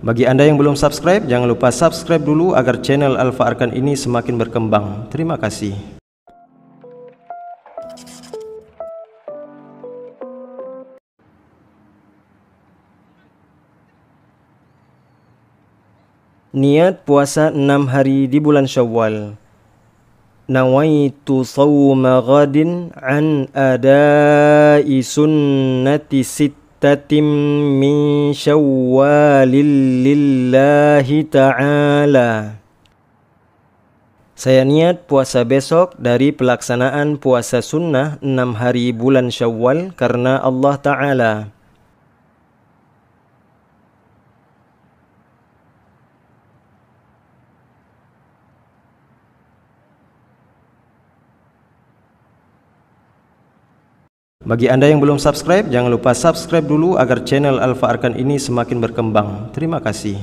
Bagi Anda yang belum subscribe, jangan lupa subscribe dulu agar channel Alfa Arkan ini semakin berkembang. Terima kasih. Niat puasa 6 hari di bulan Syawal. Nawaitu sawma ghadin an adai sunnati sit ستة من شوال لله ta'ala Saya niat puasa besok dari pelaksanaan puasa sunnah enam hari bulan syawal karena Allah Ta'ala. Bagi Anda yang belum subscribe, jangan lupa subscribe dulu agar channel Alfa Arkan ini semakin berkembang. Terima kasih.